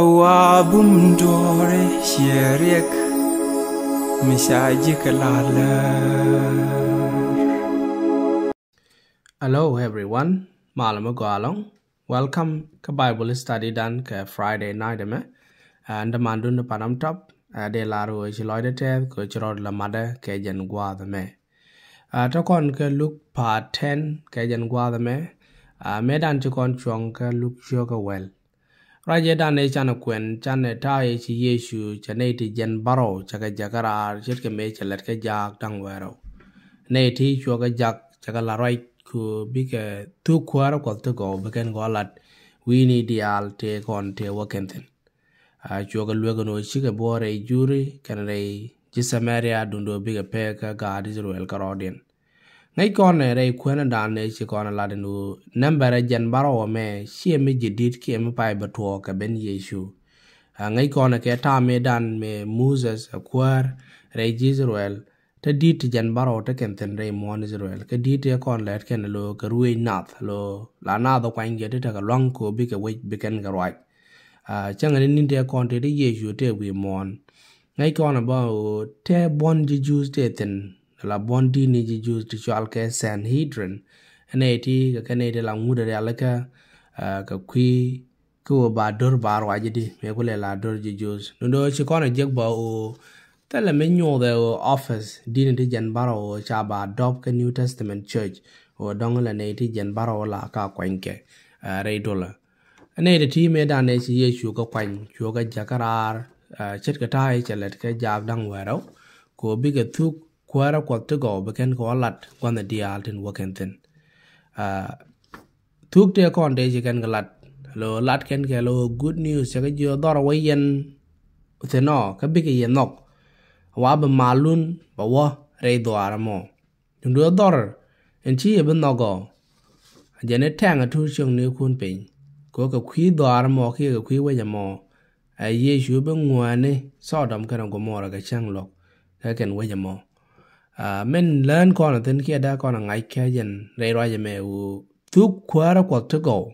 awa dore sheriek misaji kalala Hello everyone malama gualong welcome ka bible study dan ka friday night me and ah, mandun panam top ah, de laru e chiloide te ko chirod la made ke jen gwa me ah, ta kon ka look part 10 ke jen gwa me me dan chu kon chong ka look yo ka well raje da ne chan kwen chan ne ta e chi yesu chane ti jen baro chaka jakara chet ke me chalet ke jak dang wero ne ti chua ke jak chaka la roi ku bi ke tu kwara ko to go be ken go lat wi ni dial te kon te wo ken ten a ah, chua ke lwe no chi ke bo re juri kan re ji samaria dundo bi ke pe ka ga israel ka rodin ngay kone re kuena da ne chi kona la de nu nambara jan baro wa me chi e me jidit ki me pai ba tuo ka ben yesu ngay kone ke ta me dan me moses a kuar re israel ta dit jan baro ta ken ten re mon israel ka dit ye kon let ken lo ka ruwe nat lo la na do kwa ngi de ta ka long ko bi ke we bi ken ga rwa a chang ni ndi ye kon te de yesu te wi mon ngay kone ba te bon ji jus te ten la bondi ni ji ju ti chal ke sanhedrin ene ti ka kane de la ngude de cái ka ka kwi ko ba dor bar wa jidi me ko le la dor ji ju no do chi kono jek ba o tele me nyo de o office din de jan baro o cha ba dop cái new testament church o dong la ne ti jan baro la ka kwanke re dola ene Này thì me da ne chi ye chu ka kwan chu ka jakarar chet cái tai chelet ka jab dang wero ko bi ka thuk ra kwara kwakta go beken quan lat kwan the dia altin waken ten a ah, thuk te kon de jigen galat lo lat ken ke lo good news là cái ya jo dor wayen te no ka bi ke yenok wa ba malun ba wa re do aramo dung do dor en chi ye no go jene tang thu chung ne kun pe ko ka khwi do aramo ke ka khwi wa ya mo a ye shu ba ngwa ne so dam ka na go mo ra cái chang lọc ka ken wa ya mo à mình lên con là tin kia đã con là ngày kia dần rồi ra giờ mẹ u thuốc quá đó quật thức cổ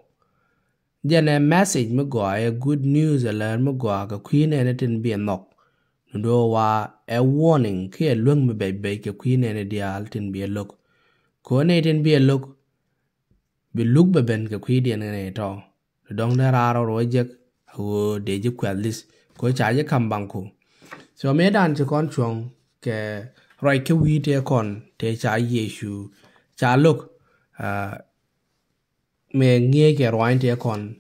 giờ này message mới gọi good news là mới gọi cái quý này nó trên biển nọc nó ว่า a warning kia luôn mới bị bị cái quý này nó đi al trên biển lục có này trên biển lục bị lục bị bên cái quý điện này to đông đã ra rồi rồi giấc hồ ừ, để giúp quyết list có trả giấc cầm bằng cụ cho mấy đàn cho con chuồng cái rồi ke wi te kon te cha yesu cha lúc, mẹ nghe cái roin te kon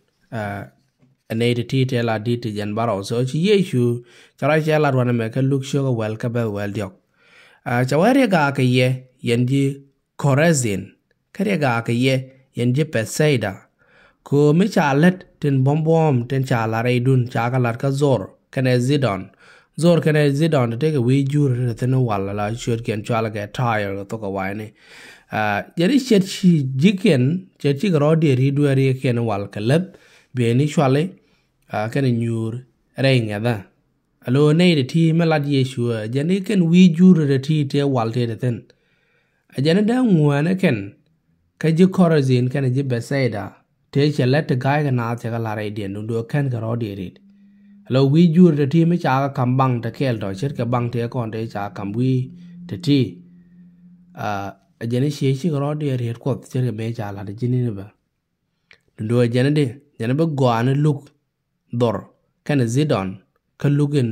ane te ti te la di te jan baro so chi yesu cha ra cha la wana me ke luk sho wel ka be wel diok cha wa re ga ke ye yen ji korazin cái re ga ke ye yen ji pesaida ko mi cha let trên bom bom trên cha là re dun cha ka là cái zor cái này zidon zor kene zidon teke we jur ne tene wala la shot ken chala ke tire go toka wai ne ah, jeri chet chi jiken chet chi gro de ri du ri ken wal kalab be ni chale ah, kene nyur reng ada alo ne de ti melad yesu jeni ken we jur de ti te wal te ten ah, jeni da ngwana ken ka ji korazin kene ji besaida te chelet ga ga na te ga la re de ndu ken gro de ri lo wi jur te ti mi cha ka kam bang te kel do chet ka bang te kon te cha kam wi te ti a jene she shi e ro de re ko te me cha la de jini ne ba do jene đó jene ba go đó, cái dor kan zidon ka lugin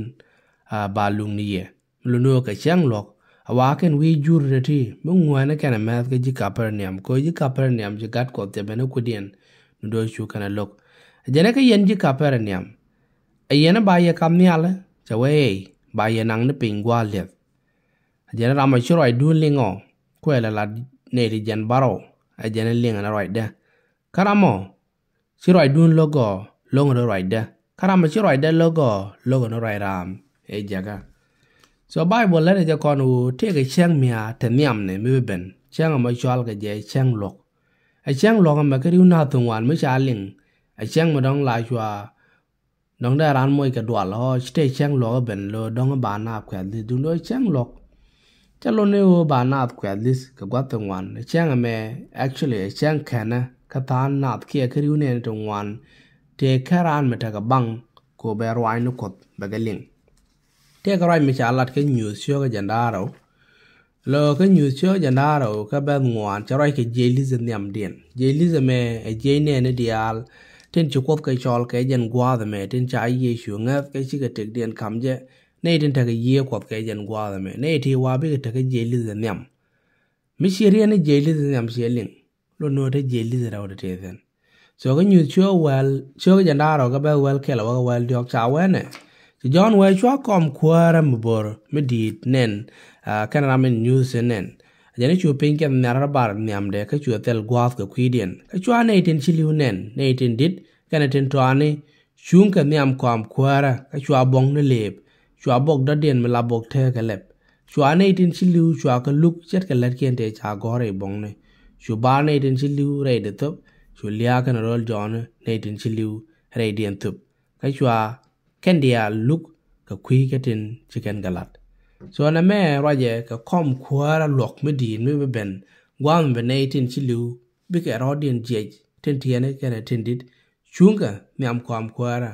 ba lung ni ye lu no ka chang lok awa ken wi jur te ti mu ngwa na kan ma ka ji ka per niam ko ji ka per niam ji gat ko te be ne ku dien do cái này lok jene ka yen ji ka per niam nó ayena ba ye kam nyala chawe ba ye nang ne pingwa le ajena rama chiro ai dun lingo kwela la ne ri jan baro ajena linga na roi da karamo chiro ai dun logo longo no roi da karamo chiro ai da logo logo no roi ram e jaga so bài bible la ja kon u te ga chang mia te này mới bền, ben mà ma chwal cái gì chang lok a chang lok mà cái riu na thùng thungwan mi cha ling a chang ma dong la chwa ดองได้ร้านมวยกระดวดล้วสเตเชีงหลอกเป็นเลอดองบานาบแขวดลิดุงด้วยเชียงหลอกจะลงในหัวบานาบแขวดลิสกับวัดตรงวันเชียงอเม actually เชียงแค่นะคะทานนาบเคียคริวเนตรงวันเทแค่ร้านมทกับบังกูเบรวนุกดเบกลิงเทกไรมใชาลัดกค่ยูเชียอกับจันดาเราเราก็อยูเชื่อจันดาเราก็แบบงวนจะไรแค่เจลิสเนี่ยมเดียนเจลิสเมเจเนี่ยนเดียล trên chú quốc cái chol cái dân qua rồi mẹ trên trái dây xuống á cái chiếc cái trực điện cắm chế, nay trên thằng cái dây quốc cái dân qua rồi mẹ nay thì qua biết cái thằng cái dây lì dân nhầm mấy xí riêng cái dây lì dân nhầm xí liền luôn nói cái dây lì ra đâu được thế then so cái nhiều chưa well chưa cái dân đó rồi cái bé well kia là cái well được chào quen này thì John Way chúa com qua ra một bờ mới đi nên cái là mình news nên ยานี่ชูเพ่งแค่นารบาร์นี่ยมันเด็ก็ชูเทลกวาดกับคุยเดียนก็ชัวในทินชิลิวเนนในทินดิดก็ในทินตัวนี้ชุงมกับนี่อันความควาระก็ชัวบงนีเล็บชัวบกดัดเดียนมาลาบกเทกันเล็บชัวในทินชิลิวชัวก็ลุกเจ็ดกับเล็กเกินเดจากอร์ไอบงเนี่ยชัวบาร์ในทินชิลิวไรเด็ดทบชัวเลียกันรอลจอนในทินชิลิวไรเดียนทุบก็ชัวแค่เดียลุกกับคุยกันทินชิกันกันลัด so na me raje ka kom kuara lok me din me be ben gwam be ne tin chilu bi ke rodin je tin tiene ke ne tin dit chunga me am kom kuara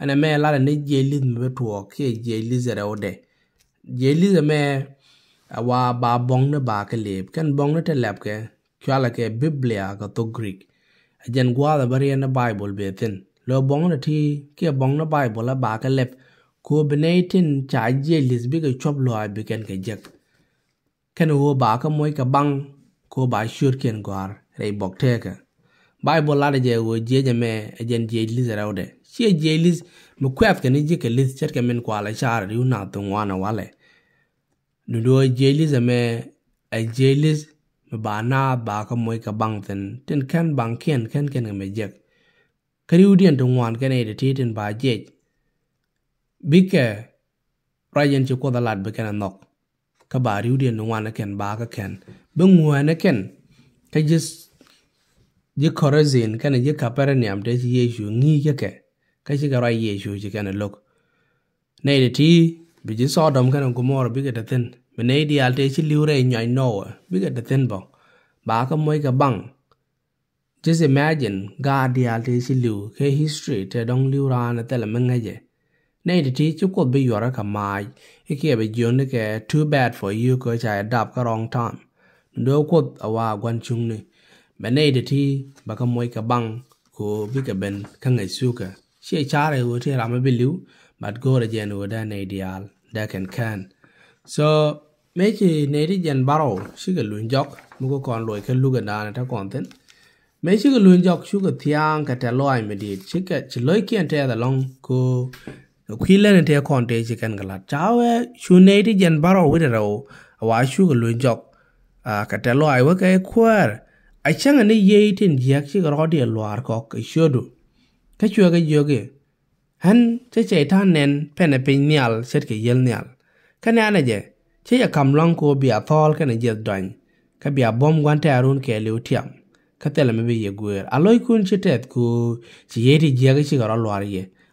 ana me la ne je li me to ke je li zera ode je li me awa ba bong na ba ke leb kan bong na te leb ke kyala ke biblia ka to greek ajan gwa da bari na bible be tin lo bong na thi ke bong na bible la ba ke leb ko benaitin cha je lisbiga chop lo a biken ke jek ken wo ba ka moy ka bang ko ba shur ken gwar rei bok teka bible la je wo je je me jen je lis rawde che je lis mu kwaf ke ni je ke lis cher ke men kwala char yu na to wana wale nu do je lis me a je lis ba na ba ka moy ka bang ten ten kan bang ken ken ken me jek kariu dien to ngwan ke ne de titin ba jech bike rayen ci ko dalat be ken nok ka ba riu de no wana ken ba ka ken be ngwana ken ka jis je korazin kana je kapara niam de ci yesu ngi ke ke ka ci ga ray yesu ci ken lok nei de ti bi ji so dom kana ko mor bi ga ten be nei di alte ci liu re nyai no bi ga ten ba ba ka moy ka bang just imagine god di alte ci liu ke history te dong liu ra na te la mengaje ในที่จุกบอยู่ระกมายอีกไบยืนนี่แก too bad for you ก็ใจดับก็รองทอมดูวบอว่ากวนชุงนี่แบบีนที่บักมวยกับบังกูบิกับเป็นข้างไอสุกะเชี่ยชาเลยว่าที่เราไม่ไปรู้บัดก o ระเจนว่าได้ในเดียลได้แข็งแขน so ม่ทีในที่ย็นบารอชื่อกับลุนจอกมุกก่อนลอยขึ้นลูกกันได้ถ้าก่อนเต้นไม่ชื่อกัลุนจอกชื่อกัที่ยางกับแต่ลอยไม่ดีชื่อกัจะลอยเกี่ยนแต่แต่ลองกู khile ne te kon te chi kan gala chawe shune ti jan baro wi de ro wa shu ga lu jok a ah, ka te lo ai wa ka khwar a chang ne ye tin yak chi ro de lo ar ko ka shodu cái chu cái, yoge han che che than nen pe ne pe nyal set ke yel nyal ka ne ana je che ya kam long ko bi a thol ka ne je dan ka bi bom quan te arun ke lu tiam cái te le me bi ye guer a loy kun che tet ku chi ye ti je ga chi ga ro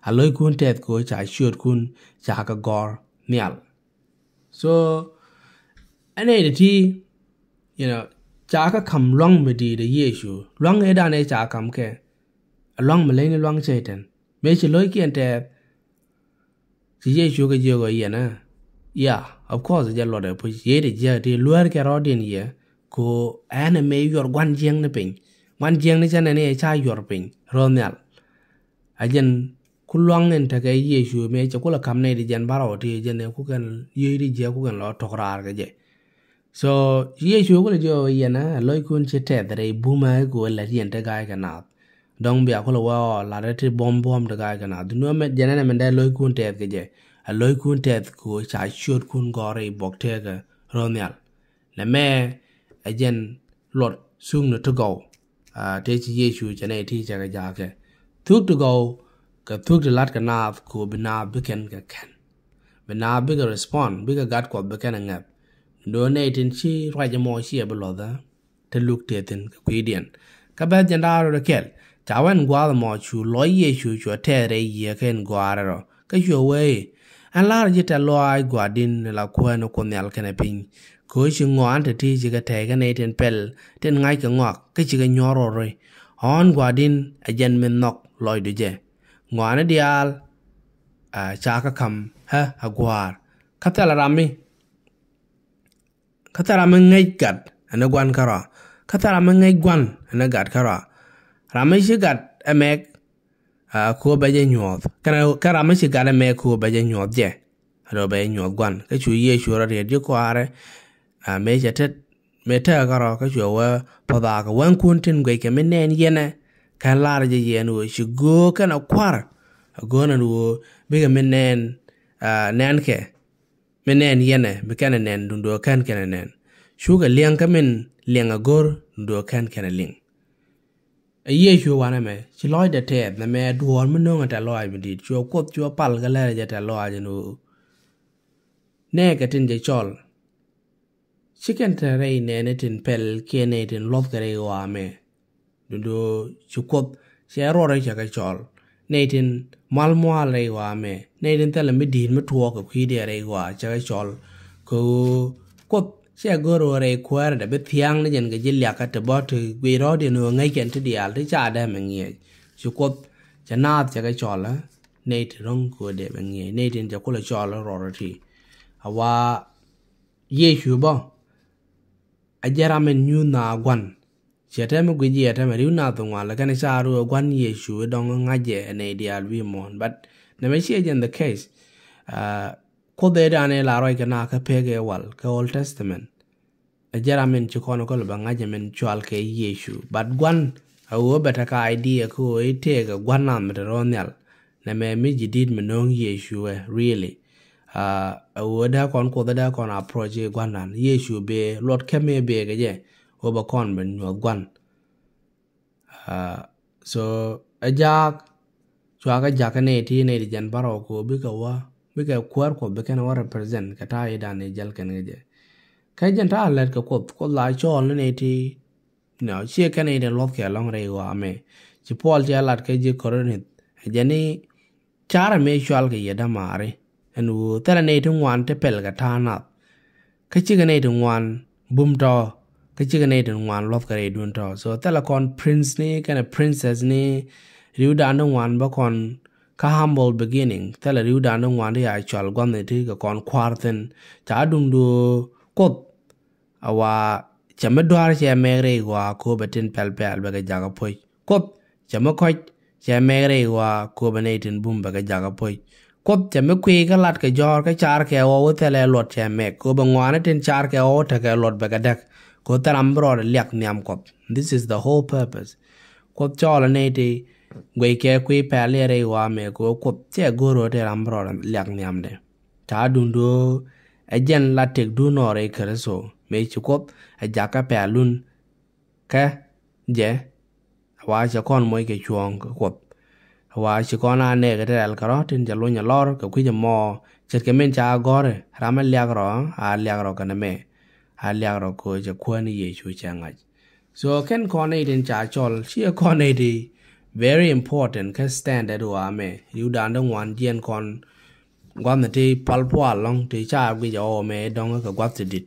a loi kun tet ko cha shur kun cha ka gor nial so anh de ti you know cha ka kham long me di de yeshu long e da ne cha kam ke long me le ni long e che ten me chi loi kien te ji yeshu ke je go ye na yeah of course je lo de pu ye de je de luer ke ro din ye ko ane me yor quan jeng ne pin quan jeng ne cha ne ne cha yor pin ro nial ajen คุณลวงเงินถ้าเกิยี่ชูเม่จะกุลคำในดิจันบารอดี่จนเนี่ยคุกันเยี่ดิจิคุกันล้อทกรารกันเจ้ so เยี่ชูก็เลยจะยันนะลอยคุณเชตเตอร์ไอ้บูมไอ้กูเลยที่อันถ้ายกันนัดดงเบียคุณว่าลาเรติบอมบ์อมตระกายกันนัดูนู่นเมจันนั้นมันได้ลอยคุณเทปกันเจ้ลอยคุณเทปกูใช้ชูคุณก่อรี้บอกเทกันรอนี่ล่ะแล้วแม่ไอ้เจนหลดซุ่งนึกถึงกูอ่าที่ยี่ชูจะในที่จะกระจายกันทุกถกงกู ka thuk de lat ka naaf ko bina biken ka ken bina biga respond biga gat ko biken ngap do ne tin chi ra je mo chi e ba lo da te luk te tin ka ku dien ka ba jan da ro kel ta wan gwa da mo chu lo ye chu chu te re ye ken gwa ra ro ka yo we an la ji ta lo ai gwa din la ku no e ko ne al ken e pin ko chi ngo an te ti ji ka te ga ne tin pel tin ngai ka ngok ka chi ga nyo rồi hon gwa din a jan min nok loi de je ngwana dial a chaka kam ha agwar katala rami katara mi ngai gad ane gwan kara katara mi ngai gwan ane gad kara rami shi gad emek ko baje nyoth kana kara mi shi gad emek ko baje nyoth je ado baje nyoth gwan ka chu ye chu ra redi ko are a me je tet me ta kara ka chu wa pada ka wan kun tin gwe ke men nen yene kan laara je yen wo shi go kan akwar gonan wo biga menen nen ke menen yene bi kan nen dun do kan kan nen shuga liang kamen liang agor do kan kan ling a ye shu wana me shi loy de te na me duon mun no ta loy mi dit chu kop chu pal ga la ja ta loy no ne ka tin je chol chicken tare ne ne tin pel ke ne tin lop kare wa me ดูดูชุกบเชื่อรอดจากไอ้จอลในทินมัลมัวอะไรกว่าแม่ในทินแต่ละไม่ดีไม่ทัวกับขี้เดียอะไรกว่าจากไอ้จอลกูกบเชื่อกรัวอะไรควรแต่เ็ทียงนี่ยังก็จะเลียกัดบ่ถือวีรอดีนัวไงกันที่เดียร์ที่จะได้เมืนเงี้ยชุกบจะน่าจากไอ้จอลละในทินร้องกูเด็กเมืนเงี้ยในทินจะกูเลยจอลรอรอทีเอาว่าเยชูบ่อาจารย์เมนยูน่ากวน Yateme gwiji yateme riuna thungwa lakani charu gwan yeshu dongo ngaje ene ideal we mon but nemeshi in the case uh, ko dede ane la roi kana ka pege wal ka old testament ajara e men ko kol ngaje min chwal ke yeshu but gwan awo beta ka idea ko itega e gwan na mteronyal na me mi jidid menong yeshu really uh, awo da kon ko da kon approach gwan nan yeshu be lot keme be ge วบคอนเป็นหัวกวนอ่ so เอจากชัวก็จากเนี่ยที่เนี่ยจันปารอคูบิกว่าบิกว่าควอร์กบิกโนว่า r e p r e ซ e n t กระทายด้านเนี่ยจัลกันเงี้ยแครจะท่าเล็ดก็ควบก็หลายช่อนเนี่ยที่เนาะเชื่อนค่เรื่องราแค่ลองเรียกว่าเมื่อจะพูดจะหลัดแค่จีกรณ์เนี่เจันนี่ชาร์เมชววก็ยัดมาเร่หนู้นแต่ลเนี่ยถึงวันที่เปิดกระทานับใค่ชื่อเนี่ยถึงวันบุ้มจอ cái chữ này đừng ngoan love cái này đun trò so tức là con prince này cái này princess này riu đàn nó ngoan bao con ka humble beginning tức là riu đàn nó ngoan đi ai chọn quan này thì cái con quarten, cha đun đồ cốt à và cha mất đoar chả mẹ rồi qua cô bên trên pel pel bên cái jaga poi cốt cha mất khoai chả mẹ rồi qua cô bên này trên bùm bên cái jaga poi cốt chả mất quỳ cái lát cái giò cái char cái ô thế là lột chả mẹ cô bên ngoan trên char cái ô thằng cái lột bên cái đặc ko taram bro lek niam kop this is the whole purpose ko chola ne de gwe ke ku pa le re wa me ko ko che go ro de ram bro lek niam de ta dun do a e jen la tek du no re kre so me chu ko a e ja ka pa lun ka je wa cha kon mo ke chuong ko wa chi ko na ne ke tel karo tin ja lu nya lor ka ku ja mo chet ke men cha gore ram lek ro a lek ro ka ne me าเลี้ยงเราก็จะควรในเยชูจังไง so แค่นคนในเดินจ่าจอลเชื่อคนในดี very important แค่ stand ได้ดูอยอเมอยู่ด้านตดงวันเยียนคนวันที่พัลพัวลงที่ชาบุกิจอเมดองกับวาดติด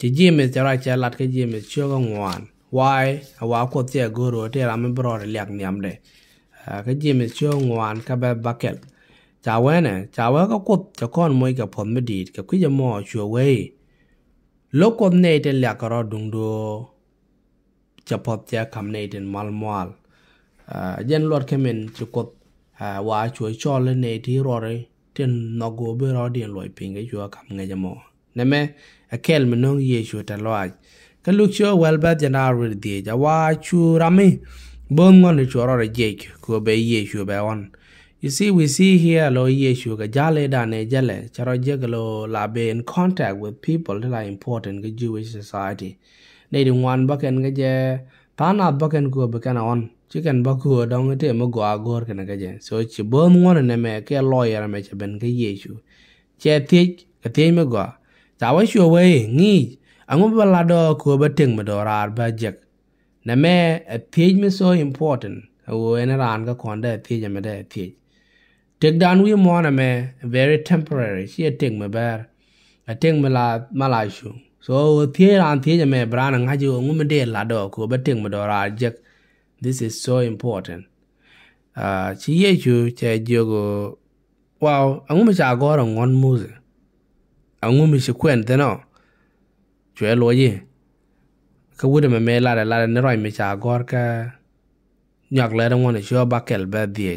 จะยิ้มจะไรจะรัดก็ยิ้มเชื่อกงวน why ว่าคเสียกูรู้ที่เราไม่บรอดเลี้ยงเนีิยมันเลยก็ยิ้มเชื่องวันกบแบบบักเก็ตจาวเนี่ยจาวก็กดจะคอนมวยกับผมไม่ดีกับขี้จะมอชัวเว้ลกคนในเดนเลียกรอดุงดูจะพบเจอคำในเดนมัลมัลยันลอดเขมินจุกดว่าช่วยชอลในที่รอเลยเดนนกูเบรอเดียนลอยพิงก็ช่วคำไงจะมอในแม้เคลมันน้องเยชูตลอดก็ลูกชัวเวลเบตจะน่ารู้ดีจะว่าชูรามีบ่งงอนในชัวรอเลยเจกกูเบย์เยชูเบย์วัน You see, we see here lo yeshu ga jale dane jale charo jegalo la be in contact with people that are important to Jewish society. They do one bakken ga je tana bakken ko bakken on chicken baku dong e te mo go agor kana ga je. So chi bom ngone ne me ke lawyer me che ben ga yeshu. Che ti ga ti me go. Cha wa shu we ngi angu ba la do ko ba teng ma do rar ba jek. Na me a page me so important. Wo en ran ga konda ti je me da page tek dan wi mo na me very temporary she a ting me ber a ting me la ma la shu so thie ran thie me bra na nga ju ngu me de la do ko ba ting me do ra je this is so important uh chi ye ju che jo go wow ngu me cha go ro ngon mu ze ngu me shi kwen de no chue lo ye ka wu de me me la la ne roi me cha go cái. nyak le ro ngon sho ba kel ba die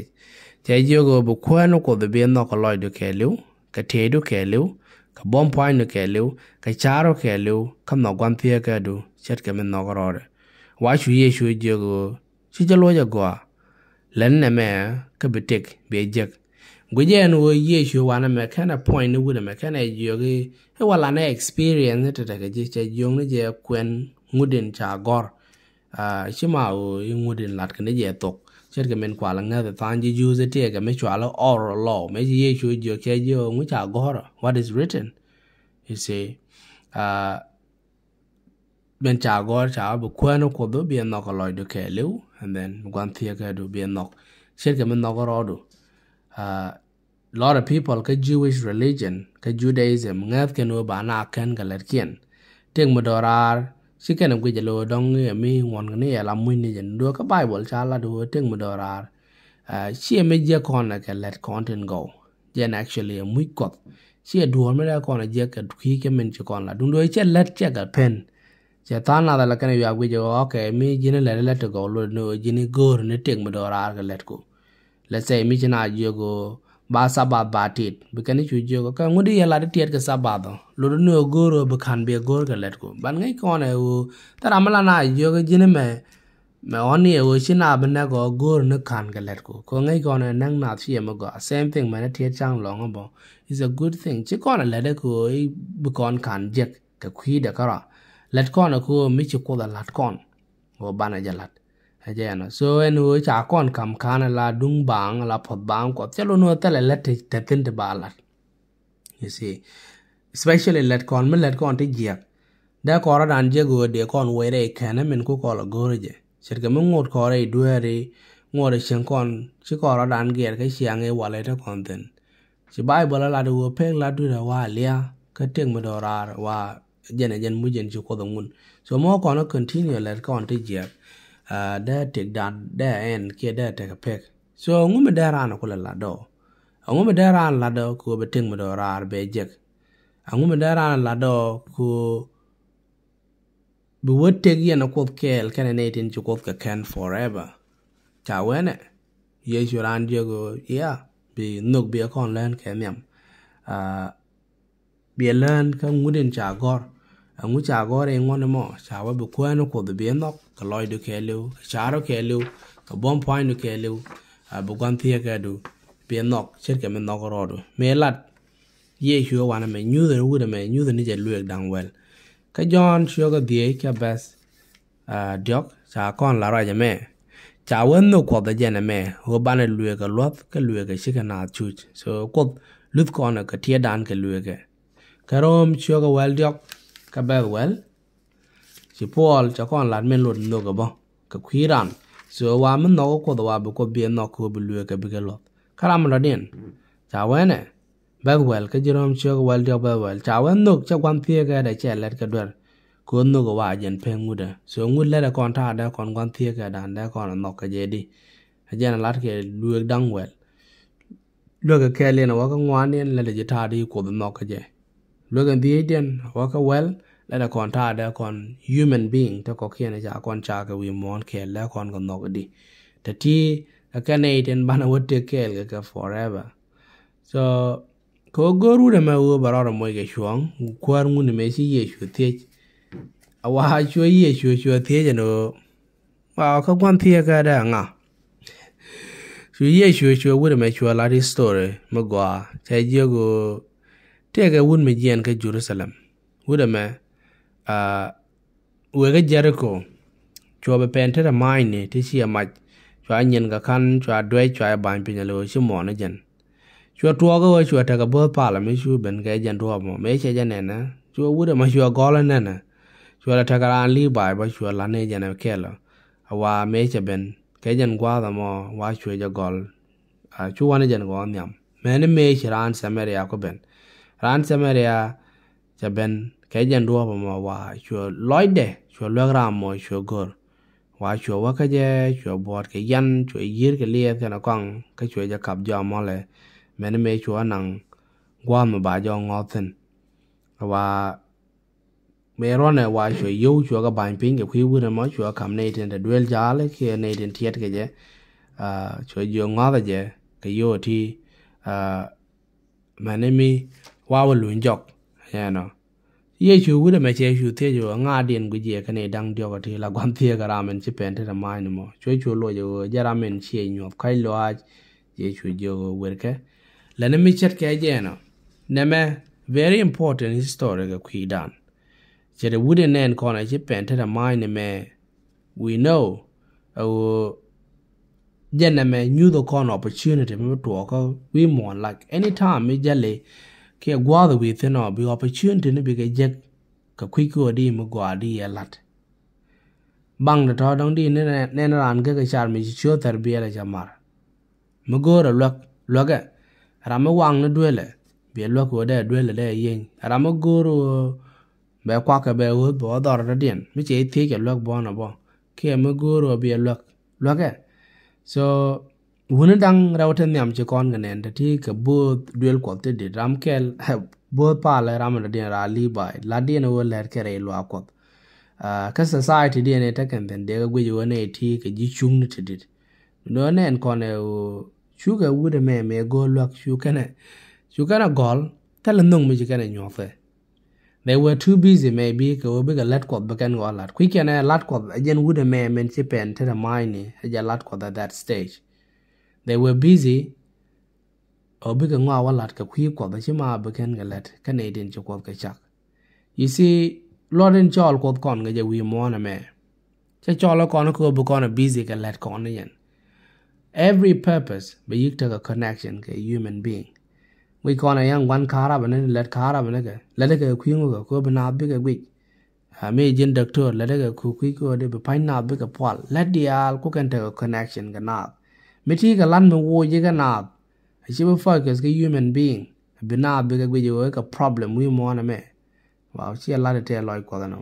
te jio go bu nó có de biến nó ko loy du ke lưu cái thế du ke lưu cái bom point du ke lu ka charo ke lu kam no gwan thie ka du chet ke men no ro re wa chu ye chu jio go chi ja lo ja go len ne me ka bi bịch, be je gu je no ye chu wa na cái kana point ni wu na me kana jio ge cái wa là na experience te ta ke je che jio ne je kwen ngudin cha gor a chi ma o ngudin lát cái này je tok chết cái mình quả là nghe the thằng ji ju thì tie cái mấy chua là oral law mấy cái gì ye chu ju ke ju ngu cha go ra what is written he say à, uh bên cha chào cha quen kwano có do bi no ko loy do ke lưu, and then gwan tie ke do bi no chết cái mình no go ro do À, lot of people cái Jewish religion cái Judaism nghe cái nuôi bà na ken cái lẹt kiện tiếng mà đồ ra sikenam ke jalo dong mi ngon ne ya la mun ne jen do ka bible cha la do teng mu do ra si me je kon na ke let content go jen actually mu ko si do me ra kon je ke khi ke men che kon la dun do che let che ga pen che ta na da la ke ya gu je o ke mi jin le let go lo no jin go ne teng mu do ra ga let ko let's say mi jin a je go ba saba ba tit bikani chujo ko ka ngudi yala de tiet ka saba do luru no goro be khan be gor ka let ko ban ngai kon e wo tar amala na yo ge jine me me oni e wo china bna go gor ne khan ka let ko ko ngai kon e nang na chi ma go same thing mane tiet chang long bo is a good thing chi kon le de ko e bu kon khan jek ka khui de kara let kon ko mi chi ko da lat kon wo bana jalat hajena à so en wo cha kon kam khana la dung bang la phot bang ko chalo no ta la let te tin te bala you see especially let kon me let kon te jia da ko ra dan je go de kon we re khana men ko ko la go re je sir ga mo ngot ko re du re ngo re chen kon chi ko ra dan ge ke siang e wa le ta kon ten chi bible la du pe la du ra wa lia ka teng mo do ra wa jene jen mu jen chi ko do mun so mo kon continue let kon te jia Uh, da dan da en ke da teka pek so ngume da ran do ngu uh, ngume da ran do ko be ting do rar be jek uh, ngume da ran lado ko be gi na ko kel ken ne tin ju ko ka ken forever ta wene ye je go ya bi nok bi kon len ke nem a bi len ka den cha gor ngu cha gor e ngone mo cha wa bu ko no ko be bi nok ka loy du ke lu ka charo ke lu ka bom point du ke lu a bu gon thia ka du pi nok cher ke me nok ro du me lat ye hyo wana me nyu de ru de me nyu de ni je lu ek dang wel ka jon shyo ga die ka bas a dok cha kon la ra je me cha wen no ko da je na me ho ba ne lu e ka lot ka lu e ka shi ka na chu so ko lut ko na ka thia dan ka lu e ka ka rom shyo ga wel dok ka ba wel chỉ bỏ cho con lại mình lột nó cơ bao cái khuy ran sửa qua mình nó có đồ bị có biến nó có bị lừa cái bị cái lột cái làm là điện chào vậy nè bây giờ cái gì làm chưa vậy đâu bây giờ chào vậy nó cho quan thiên cái đại trẻ lại cái đuôi cuốn nó có vài dân phèn ngủ đấy sửa ngủ lại là con thà đấy con quan thiên cái đàn đấy con nó cái gì đi giờ là lát cái lừa đang vậy lừa cái kia liền nó có ngoan liền là để chỉ thà đi của nó cái gì lừa cái gì điện nó có vậy และละครท่าเดละคร human being ตะก็เขียนจากคนจากวิมอนเขียนแล้วคนก็นกดีแต่ที่แล้วก็ในเดนบ้านวัดเดียเกลก็ forever so ก็กรู้ได้ไหมว่าบารอดมวยกับช่วงควรมุ่งไม่ใช่เยชูเทียเอาว่าช่วยเยชูช่วยเทียจะโนว่าเขาควรเทียก็ได้ไงช่วยเยชูช่วยวุ่นไม่ช่วยลาดิสโตร์มากกว่าใช้เยอะกว่าเทียก็วุ่นไม่เย็นกับจูรุสลัมวุ่นไม่ wega Jericho chua be pente da mine ti chi ma chua nyen ga kan chua dwe chua ban pin lo chi mo na jen chua tuo ga chua ta ga bo pa la mi chu ben ga jen do mo me che jen na chua wu da ma chua go la na na chua la ta ga an li bai ba chua la ne jen ke la wa me che ben ke jen gwa da mo wa chua ja gol a chua na jen go nyam me ne me che ran samaria ko ben ran samaria cha ben ke jan ruwa pa ma wa chua loide chua logram mo chua gor wa chua wa cái je chua bot cái yan chua yir cái lia te nào kwang cái chua ja kap jo mo le mene me chua nang gwa ma ba jo ngo tin wa me ro ne wa chua yu chua ka ban ping ke kwi wu ne mo chua kam ne tin de duel ja le khi ne tin tiet cái je a chua jo ngo da cái yếu thì ti a mene mi wa wa lun jok ya no ye chu gu de me che chu te jo nga den gu je kane dang dio ga the la gwan the ga ramen che pen the ma ni mo chu chu lo jo ja ramen che nyu kai lo a ye chu jo wer ke la ne mi chet ke je no ne me very important history ga ku dan che de wu de nen ko na che pen the ma ni me we know o je ne me nyu do kon opportunity me to ko we more like anytime me je le ke gwa the way the no bi opportunity ne bi ke jet ka khui ko di mu gwa di ya lat bang da to dong di ne ne na ran ke ke char mi chu tar bi ya ja mar mu go ra lok lok ga ra mu wang ne dwe le bi lok wo da dwe le da yin ra mu go ro be kwa ka be wo bo da ra dien mi che thi ke lok bo na bo ke mu go ro bi lok lok ga so wani dang rawata miam che kon ga nen ti ke bo duel ko te de ram kel bo pa la ram na den ra li ba la de na wo ke re lo ko ka society de ne ta kan den de ga gwe wo ne ti ke ji chung ni ti dit no nen ko ne o chu ga wu de me me go lo chu ka ne chu ka na gol ta la nong mi ji ka ne nyo fe they were too busy maybe ke wo be ga lat ko ba kan go lat ku ke ne lat ko jen wu de me men chi pen te ni mine ja lat ko at that stage they were busy obiga ngwa walat ka kwi kwa bashi ma beken galat canadian chukwa ka chak you see loden chol ko kon ga jawi mona me cha chol kon ko bu kon busy galat kon yen every purpose be yik ta connection ke human being we kon a yang wan kara ban let kara ban ga let ga kwi ngo ko bana bi ga gwi ame jin doctor let ga ku kwi ko de be pain na bi ga pwal let dial ku kan ta connection ga na meti ga lan me wo ye ga na a chi ba focus ga human being bi na bi ga gwe ka problem wi mo na me wa chi la de te loy ko da no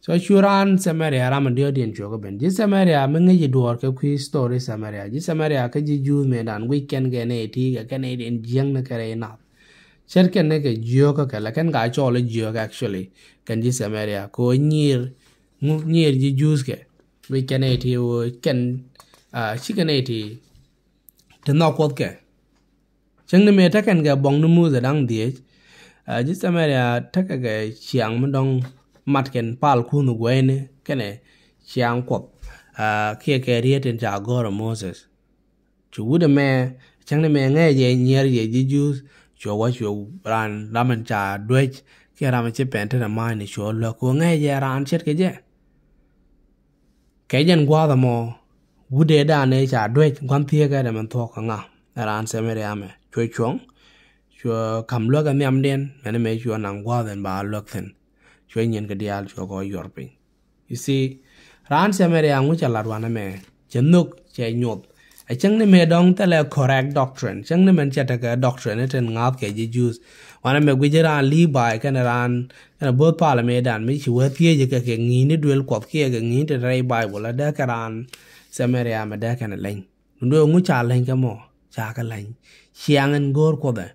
so churan samaria ram dio din cho ga ben ji samaria me ngi ji dor ka kwi story samaria ji samaria ka ji ju me dan weekend ga ne ti ga ka ne din jing na ka re na cher ken ne ke jio ka ka la ken ga cho le jio ka actually kan ji samaria ko nyir nyir ji juice ke weekend ne ti wo ken a chi ka ne ti te nokot ke cheng ne me ta ken ga bong nu mu za dang die ji sa me ya ta ka ga chiang mun dong mat ken pal khu nu gwe ne kene chiang kop a ke ke ri ten ja go ro moses chu wu de me cheng ne me nge ye nyer ye ji ju cho wa cho ran ramen cha dwe ke ramen che pen te na mai ni cho lo ko nge ye ran chet ke je ke jen gwa da mo wude da ne cha dwe kwan tie ga da man to ka nga ran se mere ame chwe chong chwe kam lo ga mi am den mene me chwe nang wa den ba lo ten chwe nyen ga dial chwe ko yor pin you see ran se mere angu cha lar wana me chenuk che nyot a chang ne me dong ta le correct doctrine chang ne men cha ta ga doctrine ne ten ngap ke ji jus wana me gu jera li bai ka na ran na bo pa la me dan mi chwe tie je ke ngi ni dwel kwat ke ga ngi te rai bai wala da ka ran samaria ma da kana leng ndo ngu cha leng ka mo cha ka leng chiang en gor ko da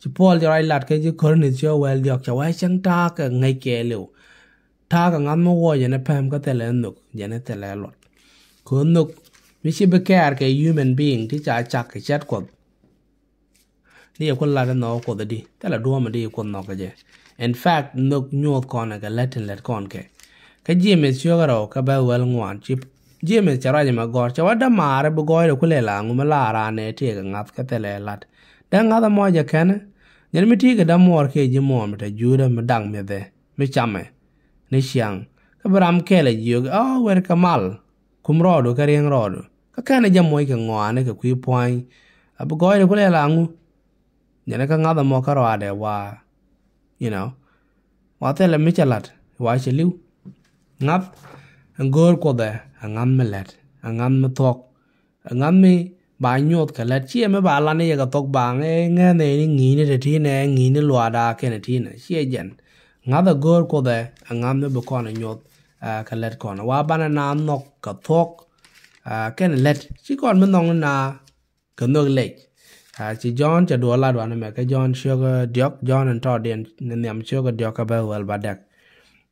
chu pol jo ai lat ke ji khor ni cho wel dio cha wai chang ta ka ngai ke lu ta ka ngam mo wo yana pam ka te len nuk yana te le lot ko nuk mi chi be kar ke human being ti cha cha ke chat ko ni ko la da no ko da di ta la do ma di ko no ka je in fact nuk nyot ko na ka latin let kon ke ka ji me chyo ga ro ka ba wel ngwan chi jeme charaje ma gor cha wada mare bu goyre kule la ngume la rane tie ga ngat ka tele lat da ngada moja kene nyen mi tie ga da mor ke ji mo mi ta jure mi dang mi de mi chame ni siang ka bram kele ji ga o oh, wer kamal kum rodo ka rieng rodo ka kane ja moy ka ngwane ka kui poin abu goyre kule la ngu nyen ka ngada mo ka rade wa you know wa tele mi chalat wa cheliu ngat ngor ko de angam melet angam metok angam mi ba nyot ka let chi me ba la ne ga tok ba nge nge ne ni ngi ne de thi ne ngi ne lwa da ke ne thi ne chi jen nga da gor ko de angam ne bu ko ne nyot eh, ka let ko na wa ba na nam nok ka tok eh, ke ne let chi kon me nong na ka eh, nok lek chỉ John chỉ đùa là đoạn mẹ cái John chưa có được John anh tao điện nên em chưa có được cái bao giờ bà đẹp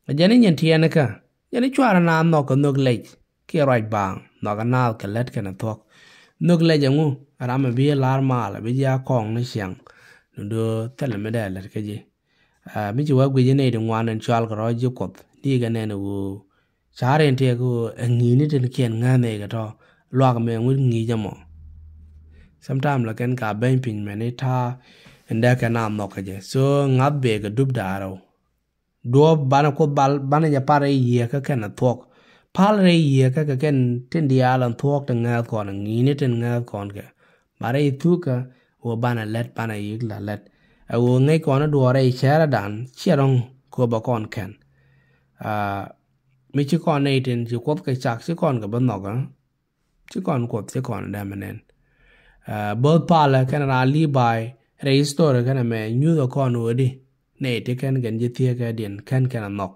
giờ này nhận thiên nữa cả giờ này chua là nam nó có nước lệch กี่ยวไรบางนอกนาลกันเล็ดกันทุกนึกเลยจังงูรามเบียลาร์มาลเบียาคองในเชียงนูดูเทลไม่ได้เลยก็นจีอ่าไม่จู่ว่ากูจะในดวงวันนั้นชอลกรอยจุกบดีกันแน่นูชาเรนเทียกูเงี้ยนี่จะเขียนงานเองก็ท้อลวกเมืองวิ่งงี้จังมั้ง sometimes ละกันกับเบนพินแม่นี่ท่าอันเด็กกันนามนกกันจีซึ่งงับเบก็ดูบด่าเราดูบ้านกูบ้านบนานจะพาร์ยี่ก็แค่นั้นทุก palre ye ka ka ken ten dia lan thuok tang ngal kon ngi ne ten ngal kon ka mare thu ka wo bana let bana yik la let a wo ngai kon do re chara dan cherong ko ba kon ken a mi chi kon nei ten chi kop ka chak chi kon ka ban no ka chi kon kop chi kon da menen a bo pala ken ra li bai re store ken me nyu do kon wo di nei te ken gen ji tie ka den ken ken nok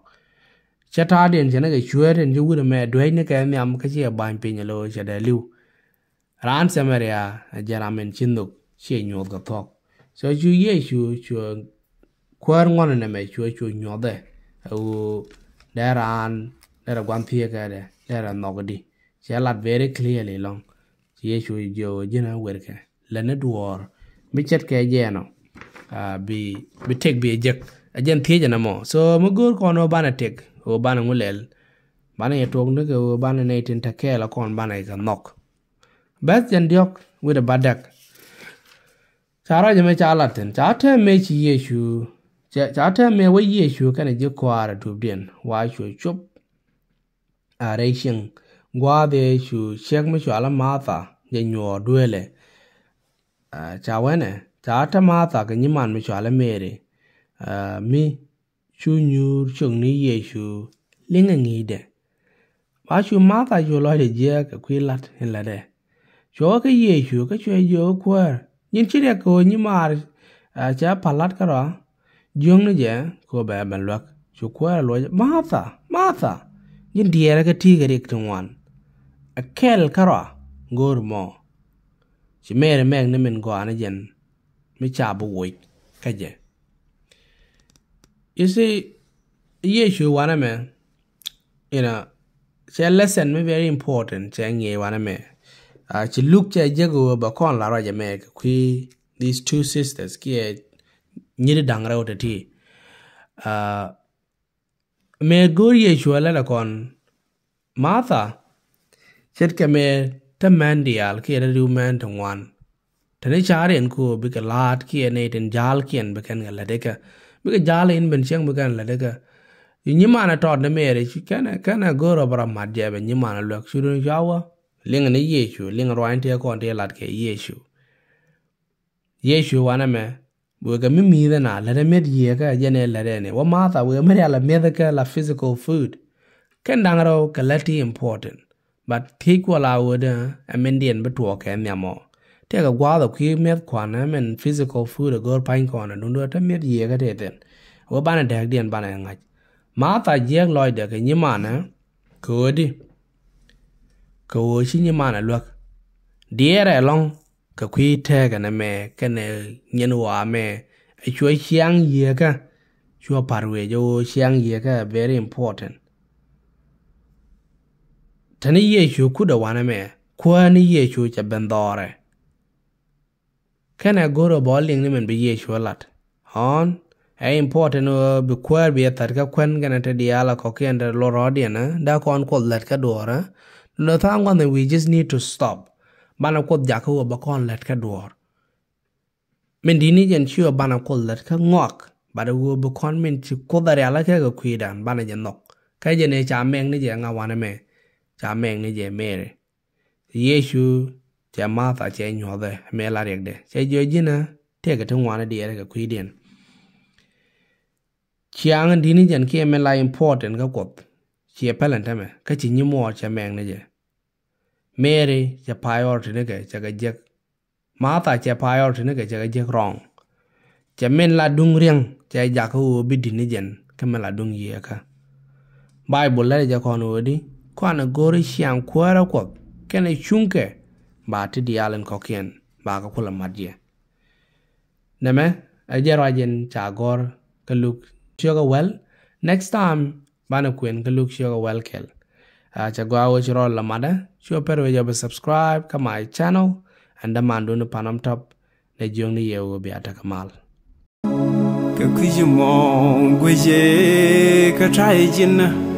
chata cái chana ga chueren ju gu me dwei ne ka me am gì che ban pe ne lo che da lu ran samaria jara men chinduk che nyu ga thok so ju ye chú chú, kwar ngon ne me chú chú nyu de u da ran da ra gwan thie ka de da ra no ga đi. che là very clear clearly long ye chu jo jina wer ka la ne duor mi gì ke je no bi bi tek bi jek ajen thie jana mo so mugor kono bana thích? o bana ngulel bana ye tok ne o bana ne tin take la kon bana ga nok bas jan diok with a badak chara jame chala ten chate me chi yeshu chate me we yeshu kana je kwara tubden wa shu chup a reishin gwa de shu shek me shu ala mata ye nyo duele chawene chata mata ga nyiman me shu ala mere mi chú nhur chồng ni ye chú linh ngang nghi de ba chú má ta chú lo de je ka quy lat hin la de chú cái ye chú cái chú yo qua nhìn chỉ đẹp cô nhưng mà à cha phá lát cả rồi dương nó je cô bé bàn luộc chú qua lo má ta má ta nhìn dia cái thi cái đẹp trong ngoan akel à, cả rồi ngồi mò chỉ mẹ mẹ nên mình gọi nó jen mới cha bố bụi cái gì You see, ye shu wana me, you know, che lesson me very important che nge wana me. Uh, che look che jego ba kon la roja me kwi these two sisters ki nyiri dangra wote ti. Uh, me gur ye shu ala kon Martha chet ke me ta man dial ki era riu man tongwan. Tane charian ku bi ke lat ki ene ten jal kien beken ga ladeka bika jala in ben sheng bika la deka nyimana tod na mere kana kana goro bara madje be nyimana lok shuru jawa ling ne yeshu ling roan te kon te lat ke yeshu yeshu wana me buga mi mi da na la de med ye ka jene la de ne wa mata we mere la me ka la physical food kan dangaro kalati important but take wala woda amendien betuo ke nyamo te ga gwa da ki met kwana men physical food a gor pain kwana dun do ta met ye ga de den wo bana de den bana nga ma ta ye loy de ga ni mana ko eh? di ko wo shi ni mana eh, lok diere eh, long ka kwi te ga na me ka ne nyen wa me a chue chiang ye ga chua parwe jo chiang ye ga very important tani ye chu ku da wana me kwa ni ye chu cha ben dore Can I go to bowling ni men be ye chwalat? Hon, e important uh, be queer be tar ka kwen gana te diala ko ke under lo rodian da kon ko let ka dora. No eh? tham kon we just need to stop. Bana ko ja ko ba kon let ka dor. Men dini jen chua bana ko let ka ngok. Bada wo bu kon men chi ko da ala ka ko kwidan bana jen nok. Kai jen e cha meng ni je nga wana me. Cha meng ni je mere. Yeshu cha má ta che nyo de me la rek de che jo ji na te ga thung wa na di ga khui den anh đi ni jan ki mẹ la important ga kop phải làm thế mà cái chuyện như mua cha mẹ ne je mẹ re cha priority này cái cha cái je má ta cha priority này cái cha cái je wrong cha men la dung riang cha à ja ko bi di ni jan ka me la dung ye ka bible la ja ko no di ko na go ri chiang ko ra này chung chunke ba ti di alen kokien ba ka kula madje neme ajero ajen chagor kaluk shoga well next time bana kwen kaluk shoga well kel chagwa wo chiro lamada shio pero job subscribe ka my channel and amandu no panam top ne jong ni yewo bi atakamal ka kwijimo gweje ka chai jinna